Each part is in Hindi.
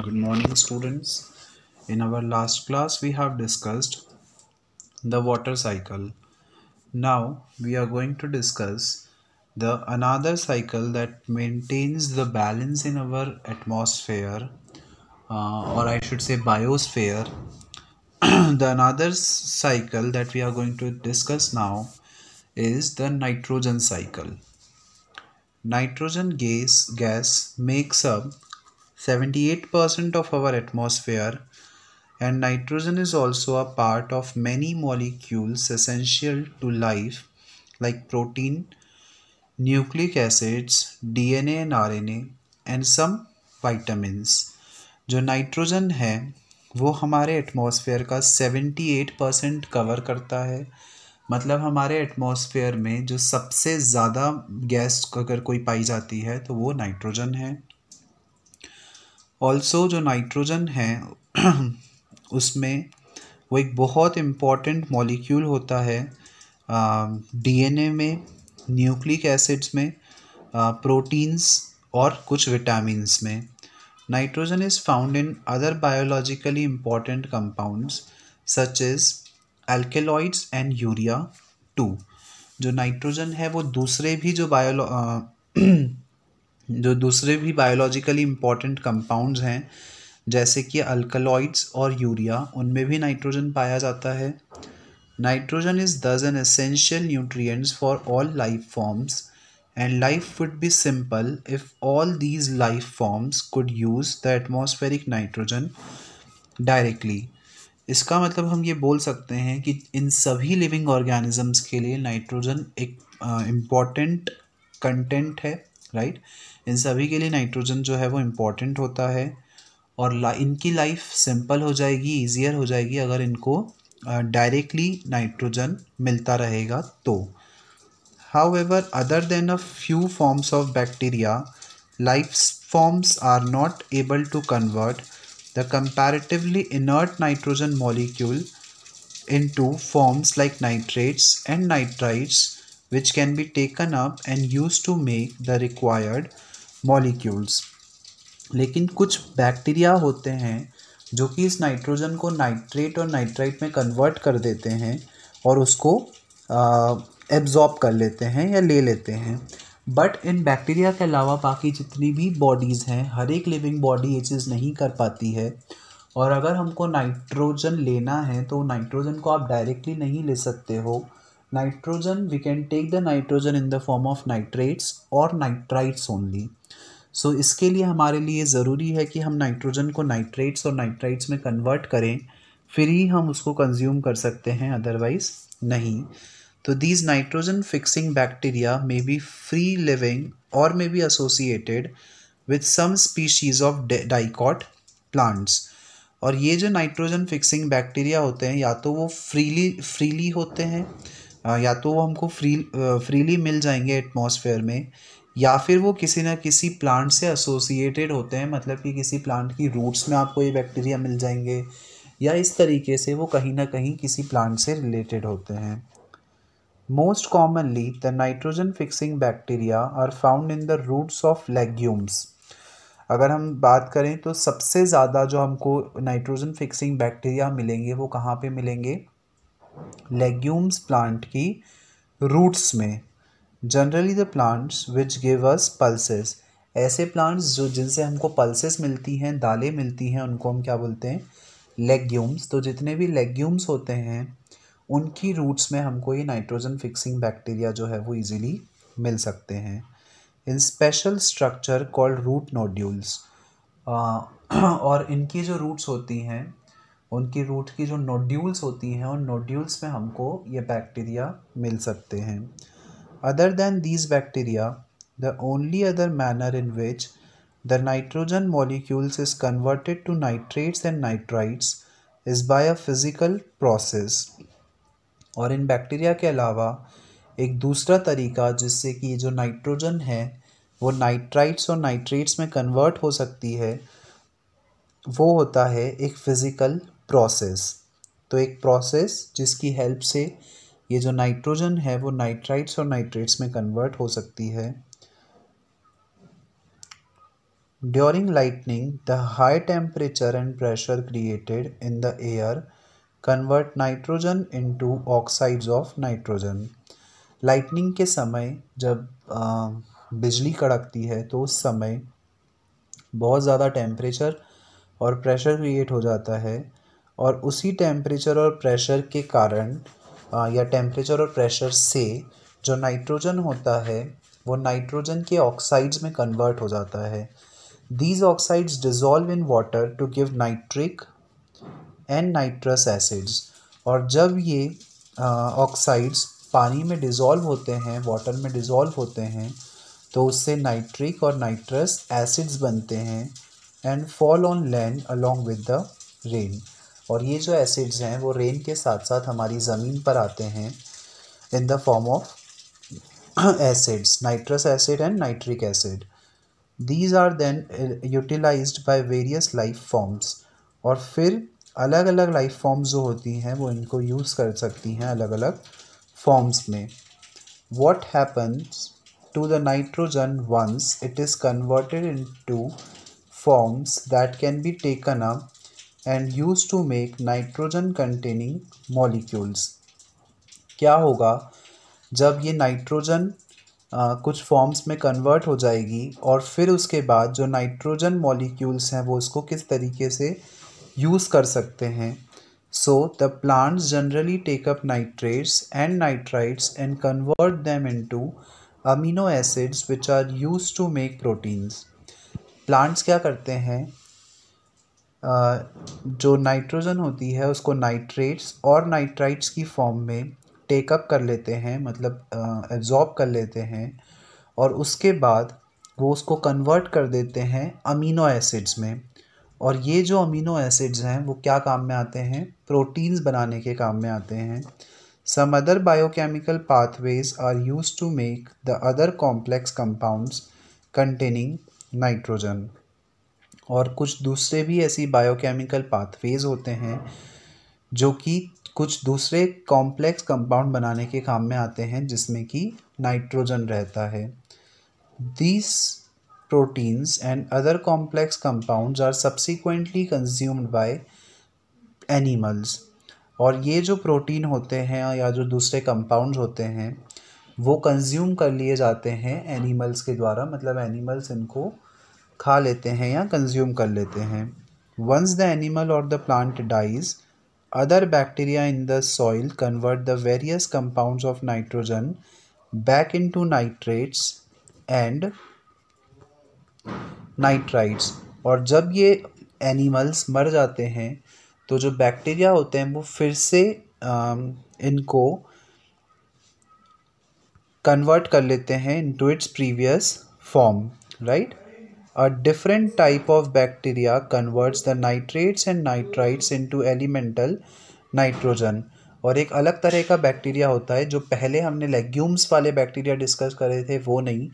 good morning students in our last class we have discussed the water cycle now we are going to discuss the another cycle that maintains the balance in our atmosphere uh, or i should say biosphere the another cycle that we are going to discuss now is the nitrogen cycle nitrogen gas gas makes up 78% of our atmosphere and nitrogen is also a part of many molecules essential to life like protein, nucleic acids, DNA and RNA and some vitamins. जो नाइट्रोजन है वो हमारे एटमॉस्फेयर का 78 परसेंट कवर करता है मतलब हमारे एटमॉस्फेयर में जो सबसे ज़्यादा गैस अगर कोई पाई जाती है तो वो नाइट्रोजन है ऑल्सो जो नाइट्रोजन है उसमें वो एक बहुत इम्पॉर्टेंट मॉलिक्यूल होता है डीएनए में न्यूक्लिक एसिड्स में प्रोटीन्स और कुछ विटामिन्स में nitrogen is found in other biologically important compounds such is alkaloids and urea too जो नाइट्रोजन है वो दूसरे भी जो बायो जो दूसरे भी बायोलॉजिकली इम्पॉर्टेंट कंपाउंड्स हैं जैसे कि अल्कलॉइड्स और यूरिया उनमें भी नाइट्रोजन पाया जाता है nitrogen is thus an essential nutrients for all life forms and life would be simple if all these life forms could use the atmospheric nitrogen directly इसका मतलब हम ये बोल सकते हैं कि इन सभी लिविंग ऑर्गेनिजम्स के लिए नाइट्रोजन एक इम्पॉर्टेंट कंटेंट है राइट इन सभी के लिए नाइट्रोजन जो है वो इम्पॉर्टेंट होता है और ला, इनकी लाइफ सिंपल हो जाएगी ईजियर हो जाएगी अगर इनको डायरेक्टली नाइट्रोजन मिलता रहेगा तो however other than a few forms of bacteria forms are not able to convert the comparatively inert nitrogen molecule into forms like nitrates and nitrites which can be taken up and used to make the required molecules लेकिन कुछ बैक्टीरिया होते हैं जो कि इस नाइट्रोजन को नाइट्रेट और नाइट्राइट में कन्वर्ट कर देते हैं और उसको एब्जॉर्ब कर लेते हैं या ले लेते हैं बट इन बैक्टीरिया के अलावा बाकी जितनी भी बॉडीज़ हैं हर एक लिविंग बॉडी ये चीज़ नहीं कर पाती है और अगर हमको नाइट्रोजन लेना है तो नाइट्रोजन को आप डायरेक्टली नहीं ले सकते हो Nitrogen, we can take the nitrogen in the form of nitrates और nitrites only. सो so, इसके लिए हमारे लिए ज़रूरी है कि हम नाइट्रोजन को नाइट्रेट्स और नाइट्राइट्स में कन्वर्ट करें फिर ही हम उसको कंज्यूम कर सकते हैं अदरवाइज़ नहीं तो these nitrogen fixing bacteria may be free living और may be associated with some species of dicot plants और ये जो नाइट्रोजन फिक्सिंग बैक्टीरिया होते हैं या तो वो फ्रीली फ्रीली होते हैं या तो वो हमको फ्री फ्रीली मिल जाएंगे एटमॉस्फेयर में या फिर वो किसी ना किसी प्लांट से एसोसिएटेड होते हैं मतलब कि किसी प्लांट की रूट्स में आपको ये बैक्टीरिया मिल जाएंगे या इस तरीके से वो कहीं ना कहीं किसी प्लांट से रिलेटेड होते हैं most commonly the nitrogen fixing bacteria are found in the roots of legumes अगर हम बात करें तो सबसे ज़्यादा जो हमको नाइट्रोजन फिक्सिंग बैक्टीरिया मिलेंगे वो कहाँ पे मिलेंगे legumes plant की roots में generally the plants which give us pulses ऐसे प्लांट्स जो जिनसे हमको पल्सेस मिलती हैं दालें मिलती हैं उनको हम क्या बोलते हैं लेग्यूम्स तो जितने भी लेग्यूम्स होते हैं उनकी रूट्स में हमको ये नाइट्रोजन फिक्सिंग बैक्टीरिया जो है वो इजीली मिल सकते हैं in special structure called root nodules और इनकी जो रूट्स होती हैं उनकी रूट की जो नोड्यूल्स होती हैं उन नोड्यूल्स में हमको ये बैक्टीरिया मिल सकते हैं other than these bacteria the only other manner in which the nitrogen molecules is converted to nitrates and nitrites is by a physical process और इन बैक्टीरिया के अलावा एक दूसरा तरीका जिससे कि जो नाइट्रोजन है वो नाइट्राइट्स और नाइट्रेट्स में कन्वर्ट हो सकती है वो होता है एक फिज़िकल प्रोसेस तो एक प्रोसेस जिसकी हेल्प से ये जो नाइट्रोजन है वो नाइट्राइट्स और नाइट्रेट्स में कन्वर्ट हो सकती है during lightning the high temperature and pressure created in the air convert nitrogen into oxides of nitrogen lightning के समय जब बिजली कड़कती है तो उस समय बहुत ज़्यादा टेम्परेचर और प्रेशर क्रिएट हो जाता है और उसी टेम्परेचर और प्रेशर के कारण या टेम्परेचर और प्रेशर से जो नाइट्रोजन होता है वो नाइट्रोजन के ऑक्साइड्स में कन्वर्ट हो जाता है these oxides dissolve in water to give nitric and nitrous acids और जब ये ऑक्साइड्स पानी में डिज़ोल्व होते हैं वाटर में डिज़ोल्व होते हैं तो उससे नाइट्रिक और नाइट्रस एसिड्स बनते हैं and fall on land along with the rain और ये जो एसिड्स हैं वो रेन के साथ साथ हमारी ज़मीन पर आते हैं in the form of acids nitrous acid and nitric acid these are then utilize by various life forms और फिर अलग अलग लाइफ फॉर्म्स जो होती हैं वो इनको यूज़ कर सकती हैं अलग अलग फॉर्म्स में what happens to the nitrogen once it is converted into forms that can be taken up and use to make nitrogen containing molecules क्या होगा जब ये नाइट्रोजन कुछ फॉर्म्स में कन्वर्ट हो जाएगी और फिर उसके बाद जो नाइट्रोजन मॉलिक्यूल्स हैं वो उसको किस तरीके से यूज़ कर सकते हैं so the plants generally take up nitrates and nitrites and convert them into amino acids which are use to make proteins plants क्या करते हैं जो नाइट्रोजन होती है उसको नाइट्रेट्स और नाइट्राइट्स की फॉर्म में टेकअप कर लेते हैं मतलब एब्ज़ॉर्ब कर लेते हैं और उसके बाद वो उसको कन्वर्ट कर देते हैं अमीनो एसिड्स में और ये जो अमीनो एसिड्स हैं वो क्या काम में आते हैं प्रोटीन्स बनाने के काम में आते हैं some other biochemical pathways are use to make the other complex compounds containing nitrogen और कुछ दूसरे भी ऐसी बायोकेमिकल पाथवेज़ होते हैं जो कि कुछ दूसरे कॉम्प्लेक्स कंपाउंड बनाने के काम में आते हैं जिसमें कि नाइट्रोजन रहता है these proteins and other complex compounds are subsequently consumed by animals और ये जो प्रोटीन होते हैं या जो दूसरे कंपाउंड्स होते हैं वो कंज्यूम कर लिए जाते हैं एनिमल्स के द्वारा मतलब एनिमल्स इनको खा लेते हैं या कंज्यूम कर लेते हैं वंस द एनिमल और the plant dies other bacteria in the soil convert the various compounds of nitrogen back into nitrates and nitrites और जब ये एनिमल्स मर जाते हैं तो जो बैक्टीरिया होते हैं वो फिर से आ, इनको कन्वर्ट कर लेते हैं into its previous form right A different type of bacteria converts the nitrates and nitrites into elemental nitrogen. और एक अलग तरह का बैक्टीरिया होता है जो पहले हमने लेग्यूम्स वाले बैक्टीरिया डिस्कस करे थे वो नहीं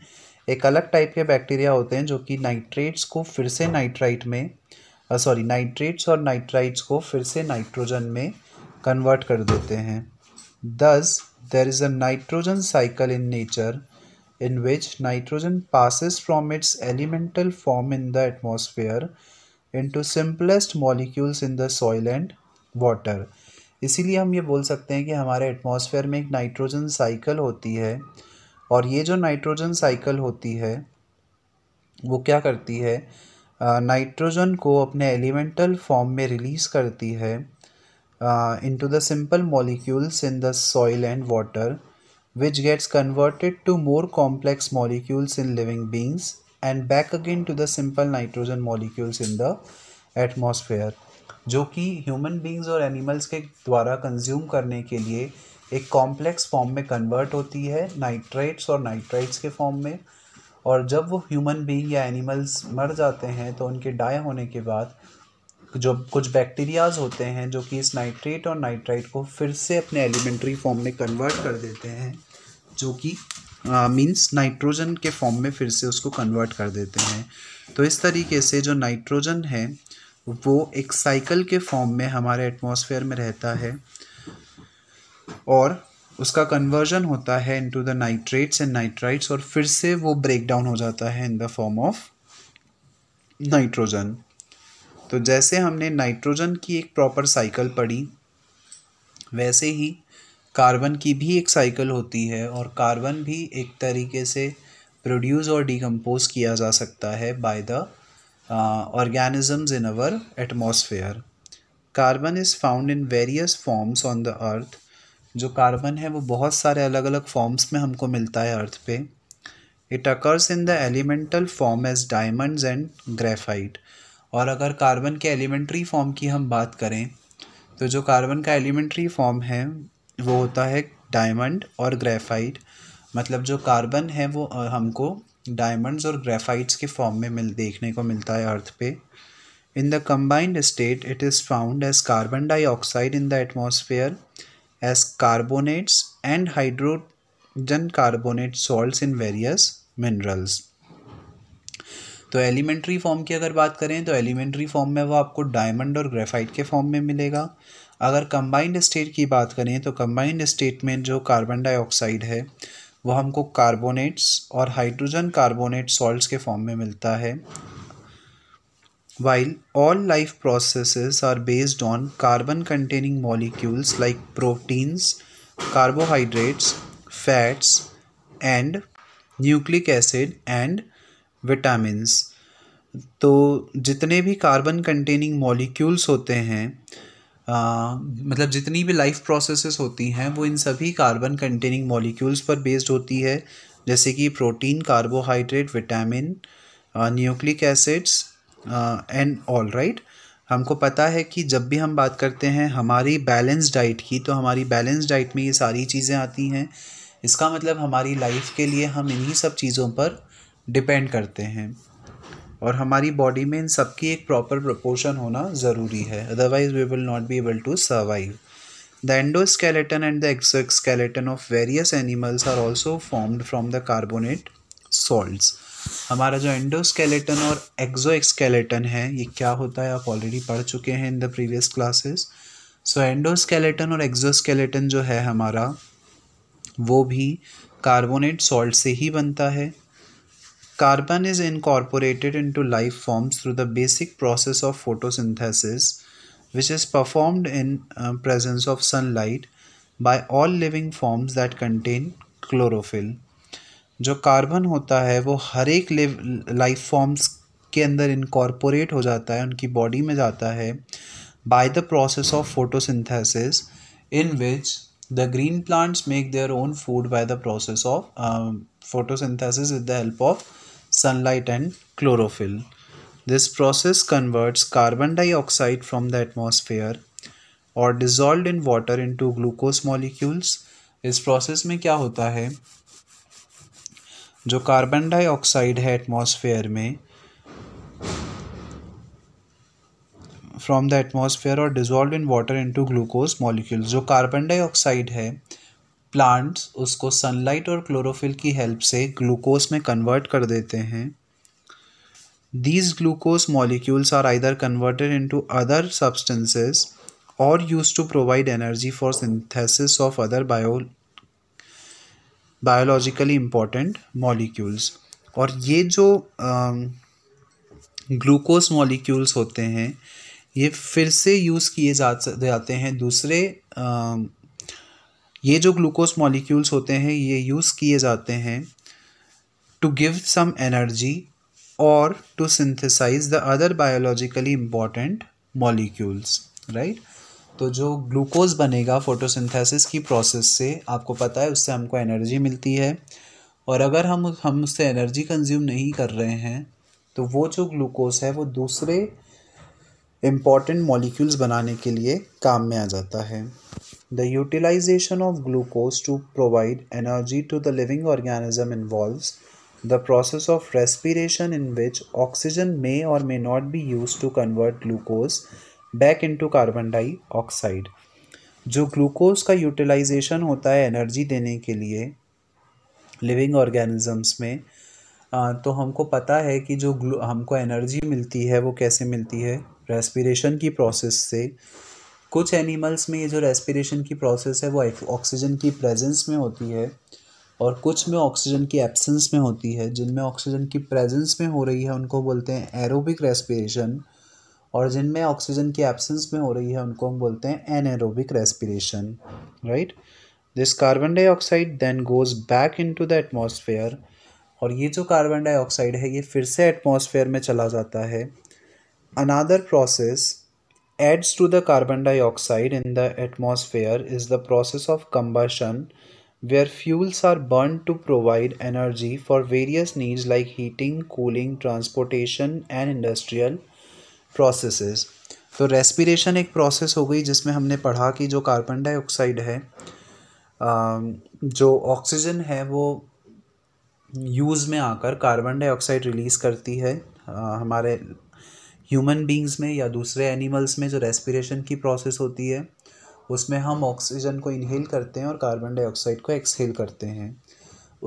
एक अलग टाइप के बैक्टीरिया होते हैं जो कि नाइट्रेट्स को फिर से नाइट्राइट में सॉरी नाइट्रेट्स और नाइट्राइट्स को फिर से नाइट्रोजन में कन्वर्ट कर देते हैं thus there is a nitrogen cycle in nature in which nitrogen passes from its elemental form in the atmosphere into simplest molecules in the soil and water इसीलिए हम ये बोल सकते हैं कि हमारे एटमॉस्फेयर में एक नाइट्रोजन साइकिल होती है और ये जो नाइट्रोजन साइकिल होती है वो क्या करती है नाइट्रोजन को अपने एलिमेंटल फॉर्म में रिलीज़ करती है into the simple molecules in the soil and water which gets converted to more complex molecules in living beings and back again to the simple nitrogen molecules in the atmosphere जो कि ह्यूमन बींग्स और एनिमल्स के द्वारा कंज्यूम करने के लिए एक कॉम्प्लेक्स फॉर्म में कन्वर्ट होती है नाइट्राइट्स और नाइट्राइट्स के फॉर्म में और जब वो ह्यूमन बींग या एनिमल्स मर जाते हैं तो उनके डाई होने के बाद जो कुछ बैक्टीरियाज होते हैं जो कि इस नाइट्रेट और नाइट्राइट को फिर से अपने एलिमेंट्री फॉर्म में कन्वर्ट कर देते हैं जो कि मीन्स नाइट्रोजन के फॉर्म में फिर से उसको कन्वर्ट कर देते हैं तो इस तरीके से जो नाइट्रोजन है वो एक साइकिल के फॉर्म में हमारे एटमॉस्फेयर में रहता है और उसका कन्वर्जन होता है into the nitrates and nitrites और फिर से वो ब्रेक डाउन हो जाता है in the form of nitrogen तो जैसे हमने नाइट्रोजन की एक प्रॉपर साइकिल पढ़ी वैसे ही कार्बन की भी एक साइकिल होती है और कार्बन भी एक तरीके से प्रोड्यूस और डिकम्पोज किया जा सकता है by the organisms in our atmosphere carbon is found in various forms on the earth जो कार्बन है वो बहुत सारे अलग अलग फॉर्म्स में हमको मिलता है अर्थ पे it occurs in the elemental form as diamonds and graphite और अगर कार्बन के एलिमेंट्री फॉर्म की हम बात करें तो जो कार्बन का एलिमेंट्री फॉर्म है वो होता है डायमंड और ग्रेफाइट मतलब जो कार्बन है वो हमको डायमंड्स और ग्रेफाइट्स के फॉर्म में मिल देखने को मिलता है अर्थ पे in the combined state it is found as carbon dioxide in the atmosphere as carbonates and hydrogen carbonate salt in various minerals तो एलिमेंट्री फॉर्म की अगर बात करें तो एलिमेंट्री फॉर्म में वो आपको डायमंड और ग्रेफाइट के फॉर्म में मिलेगा अगर कंबाइंड स्टेट की बात करें तो कंबाइंड स्टेट में जो कार्बन डाइऑक्साइड है वो हमको कार्बोनेट्स और हाइड्रोजन कार्बोनेट सॉल्ट्स के फॉर्म में मिलता है while all life process are based on carbon containing molecules like proteins carbohydrates fats and nucleic acid and vitamins तो जितने भी कार्बन कंटेनिंग मॉलिक्यूल्स होते हैं आ, मतलब जितनी भी लाइफ प्रोसेसेस होती हैं वो इन सभी कार्बन कंटेनिंग मॉलिक्यूल्स पर बेस्ड होती है जैसे कि protein carbohydrate vitamin nucleic acids and all right हमको पता है कि जब भी हम बात करते हैं हमारी बैलेंस डाइट की तो हमारी बैलेंस डाइट में ये सारी चीज़ें आती हैं इसका मतलब हमारी लाइफ के लिए हम इन्हीं सब चीज़ों पर डिपेंड करते हैं और हमारी बॉडी में इन सबकी एक प्रॉपर प्रपोर्शन होना ज़रूरी है otherwise we will not be able to survive The and the the exoskeleton of various animals are also formed from the carbonate salt हमारा जो एंडोस्केलेटन और एक्सकेलेटन है ये क्या होता है आप ऑलरेडी पढ़ चुके हैं in the previous classes so endoskeleton और एक्जोस्केलेटन जो है हमारा वो भी कार्बोनेट सॉल्ट से ही बनता है Carbon is incorporated into life forms through the basic process of photosynthesis which is performed in uh, presence of sunlight by all living forms that contain chlorophyll. जो कार्बन होता है वो हर एक लाइफ फॉर्म्स के अंदर इनकॉर्पोरेट हो जाता है उनकी बॉडी में जाता है by the process of photosynthesis in which the green plants make their own food by the process of photosynthesis with the help of sunlight and chlorophyll. This process converts carbon dioxide from the atmosphere और dissolved in water into glucose molecules इस प्रोसेस में क्या होता है जो कार्बन डाइऑक्साइड है एटमॉस्फेयर में फ्रॉम द एटमॉस्फेयर और dissolve in water into glucose molecules जो कार्बन डाइऑक्साइड है प्लांट्स उसको सनलाइट और क्लोरोफिल की हेल्प से ग्लूकोस में कन्वर्ट कर देते हैं these glucose molecules are either converted into other substances और use to provide energy for synthesis of other bio biologically important molecules और ये जो ग्लूकोज uh, मॉलिक्यूल्स होते हैं ये फिर से यूज़ किए जाते हैं दूसरे uh, ये जो ग्लूकोज मॉलिक्यूल्स होते हैं ये यूज़ किए जाते हैं टू गिव सम एनर्जी और to synthesize the other biologically important molecules right तो जो ग्लूकोज बनेगा फोटोसिंथेसिस की प्रोसेस से आपको पता है उससे हमको एनर्जी मिलती है और अगर हम हम उससे एनर्जी कंज्यूम नहीं कर रहे हैं तो वो जो ग्लूकोज है वो दूसरे इम्पॉर्टेंट मॉलिक्यूल्स बनाने के लिए काम में आ जाता है The utilization of glucose to provide energy to the living organism involves the process of respiration in which oxygen may or may not be used to convert glucose back into carbon dioxide. जो ग्लूकोज का यूटिलाइजेशन होता है एनर्जी देने के लिए लिविंग ऑर्गेनिजम्स में तो हमको पता है कि जो हमको एनर्जी मिलती है वो कैसे मिलती है रेस्पिरेशन की प्रोसेस से कुछ एनिमल्स में ये जो रेस्पिरेशन की प्रोसेस है वो ऑक्सीजन की प्रेजेंस में होती है और कुछ में ऑक्सीजन की एब्सेंस में होती है जिनमें ऑक्सीजन की प्रेजेंस में हो रही है उनको बोलते हैं एरोबिक रेस्पिरेशन और जिनमें ऑक्सीजन की एब्सेंस में हो रही है उनको हम बोलते हैं anaerobic respiration right this carbon dioxide then goes back into the atmosphere और ये जो कार्बन डाइऑक्साइड है ये फिर से एटमॉस्फेयर में चला जाता है another process adds to the carbon dioxide in the atmosphere is the process of combustion where fuels are burned to provide energy for various needs like heating, cooling, transportation and industrial processes. तो रेस्पिरेशन एक प्रोसेस हो गई जिसमें हमने पढ़ा कि जो कार्बन डाइऑक्साइड है जो ऑक्सीजन है वो यूज़ में आकर कार्बन डाइऑक्साइड रिलीज़ करती है हमारे ह्यूमन बींग्स में या दूसरे एनिमल्स में जो रेस्पिरेशन की प्रोसेस होती है उसमें हम ऑक्सीजन को इनहेल करते हैं और कार्बन डाइऑक्साइड को एक्सहेल करते हैं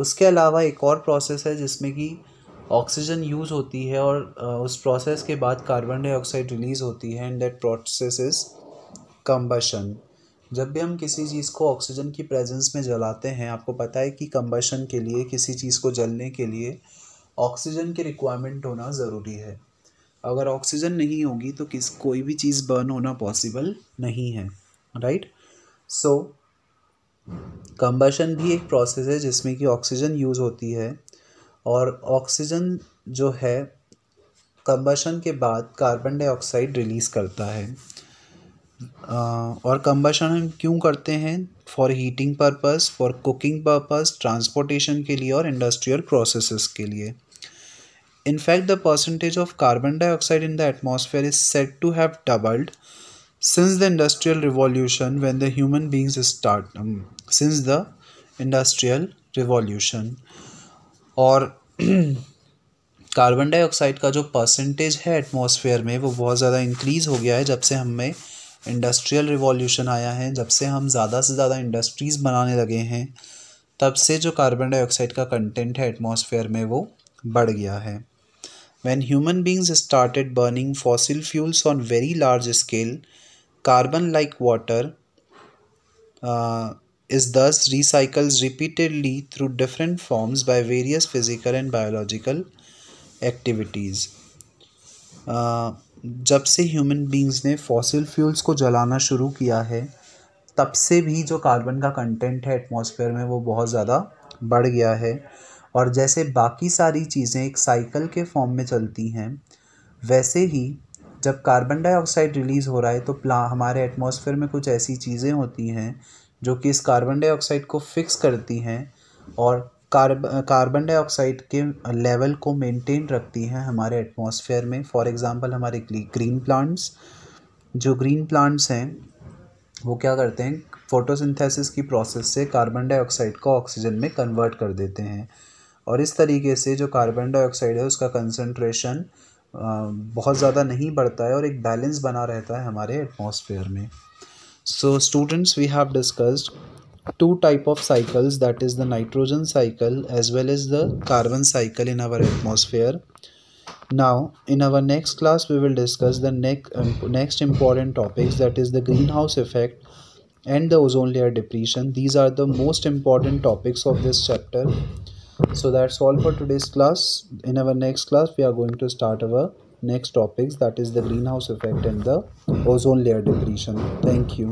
उसके अलावा एक और प्रोसेस है जिसमें कि ऑक्सीजन यूज़ होती है और उस प्रोसेस के बाद कार्बन डाइऑक्साइड रिलीज़ होती है and that process is combustion जब भी हम किसी चीज़ को ऑक्सीजन की प्रेजेंस में जलाते हैं आपको पता है कि कम्बशन के लिए किसी चीज़ को जलने के लिए ऑक्सीजन की रिक्वायरमेंट होना ज़रूरी है अगर ऑक्सीजन नहीं होगी तो किस कोई भी चीज़ बर्न होना पॉसिबल नहीं है राइट सो कंबशन भी एक प्रोसेस है जिसमें कि ऑक्सीजन यूज़ होती है और ऑक्सीजन जो है कंबशन के बाद कार्बन डाइऑक्साइड रिलीज़ करता है और कंबशन हम क्यों करते हैं for heating purpose for cooking purpose transportation के लिए और इंडस्ट्रियल प्रोसेसेस के लिए In fact, the percentage of carbon dioxide in the atmosphere is said to have doubled since the industrial revolution when the human beings start um, since the industrial revolution or carbon dioxide का जो परसेंटेज है एटमॉस्फेयर में वो बहुत ज़्यादा इंक्रीज़ हो गया है जब से हमें इंडस्ट्रियल रिवॉल्यूशन आया है जब से हम ज़्यादा से ज़्यादा इंडस्ट्रीज़ बनाने लगे हैं तब से जो कार्बन डाइऑक्साइड का कंटेंट है एटमॉस्फेयर में वो बढ़ गया है When human beings started burning fossil fuels on very large scale, carbon like water uh, is thus recycled repeatedly through different forms by various physical and biological activities uh, जब से ह्यूमन बींग्स ने फॉसिल फ्यूल्स को जलाना शुरू किया है तब से भी जो कार्बन का कंटेंट है एटमॉस्फेयर में वो बहुत ज़्यादा बढ़ गया है और जैसे बाकी सारी चीज़ें एक साइकिल के फॉर्म में चलती हैं वैसे ही जब कार्बन डाइऑक्साइड रिलीज़ हो रहा है तो प्ला हमारे एटमॉस्फेयर में कुछ ऐसी चीज़ें होती हैं जो कि इस कार्बन डाइऑक्साइड को फिक्स करती हैं और कार्ब कार्बन डाइऑक्साइड के लेवल को मेंटेन रखती हैं हमारे एटमॉस्फेयर में फॉर एग्जांपल हमारे ग्रीन प्लांट्स जो ग्रीन प्लांट्स हैं वो क्या करते हैं फोटोसिंथेसिस की प्रोसेस से कार्बन डाइऑक्साइड को ऑक्सीजन में कन्वर्ट कर देते हैं और इस तरीके से जो कार्बन डाइऑक्साइड है उसका कंसनट्रेशन बहुत ज़्यादा नहीं बढ़ता है और एक बैलेंस बना रहता है हमारे एटमोसफेयर में so students we have discussed two type of cycles that is the nitrogen cycle as well as the carbon cycle in our atmosphere now in our next class we will discuss the next important topics that is the green house effect and the ozone layer depletion these are the most important topics of this chapter so that's all for today's class in our next class we are going to start our next topics that is the greenhouse effect and the ozone layer depletion thank you